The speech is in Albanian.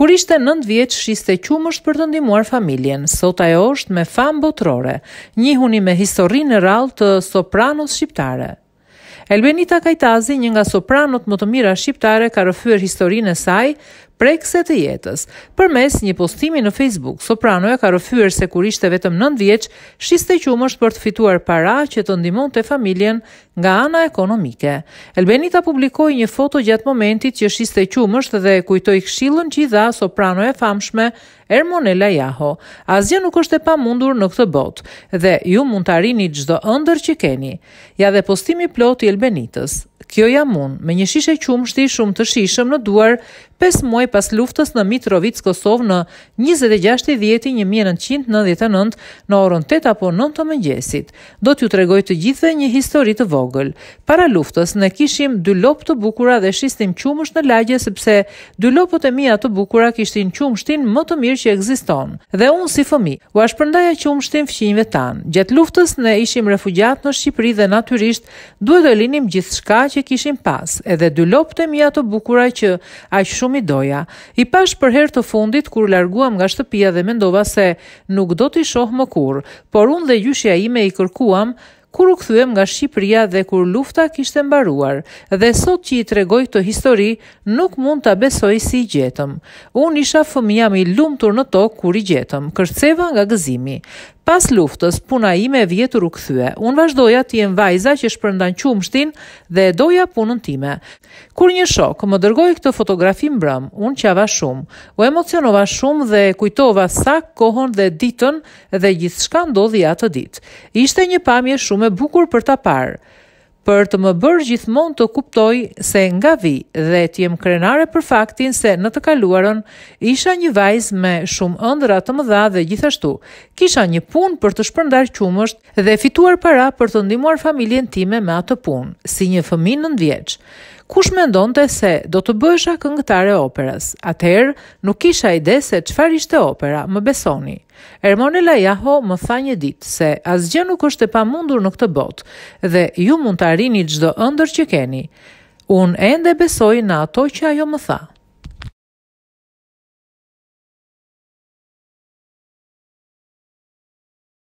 Kur ishte nëndë vjeqë, shiste qumësht për të ndimuar familjen, sot ajo është me famë botrore, njihuni me historinë e rallë të sopranos shqiptare. Elbenita Kajtazi, një nga sopranot më të mira shqiptare, ka rëfyrë historinë e saj, prekse të jetës. Për mes një postimi në Facebook, Sopranoja ka rëfyër se kur ishte vetëm 9 vjeqë, shiste qumë është për të fituar para që të ndimon të familjen nga ana ekonomike. Elbenita publikoi një foto gjatë momentit që shiste qumë është dhe kujtoj këshilën që i dha Sopranoja famshme Ermonella Jaho. Asgjë nuk është e pamundur në këtë botë dhe ju mund të arini gjdo ëndër që keni. Ja dhe postimi plot i Elbenitës. Kjo jam unë, me një shishe qumështi shumë të shishëm në duar 5 muaj pas luftës në Mitrovic, Kosovë në 26 djeti 1999 në orën 8 apo 9 të mëngjesit. Do t'ju tregoj të gjithve një histori të vogël. Para luftës ne kishim dy lopë të bukura dhe shistim qumësht në lagje sepse dy lopët e mija të bukura kishtin qumështin më të mirë që egziston. Dhe unë si fëmi, u ashtë përndaja qumështin fëqinjve tanë. Gjatë luftës ne ishim refugjat në Shqipëri dhe naturisht duhet e linim gjithë shka që kishim pas, edhe dy lopte mija të bukura që aq shumë i doja. I pash për herë të fundit kur larguam nga shtëpia dhe mendova se nuk do t'i shoh më kur, por unë dhe gjyshja ime i kërkuam kur u kthyem nga Shqipëria dhe kur lufta kishte mbaruar, dhe sot që i tregoj këtë histori, nuk mund ta besoj si i gjetëm. Unë isha fëmia më i lumtur në tokë kur i gjetëm, kërceva nga gëzimi. Pas luftës, puna ime e vjetur u kthye. Un vazhdoja të jem vajza që shpërndan qumështin dhe e doja punën time. Kur një shok më dërgoi këtë fotografi mbrëm, un qava shumë. U emocionova shumë dhe kujtova sa kohën dhe ditën dhe gjithçka ndodhi atë ditë. Ishte një pamje shumë e bukur për ta parë për të më bërë gjithmonë të kuptoj se nga vi dhe të jem krenare për faktin se në të kaluarën isha një vajz me shumë ëndra të më dha dhe gjithashtu. Kisha një pun për të shpërndar qumësht dhe fituar para për të ndimuar familjen time me atë pun, si një fëmin në ndjeqë kush me ndonte se do të bësha këngëtare operas, Atëherë, nuk isha ide se qëfar ishte opera, më besoni. Ermone Lajaho më tha një ditë se asgjë nuk është e pa mundur në këtë botë dhe ju mund të arini gjdo ëndër që keni. Unë ende besoj në ato që ajo më tha.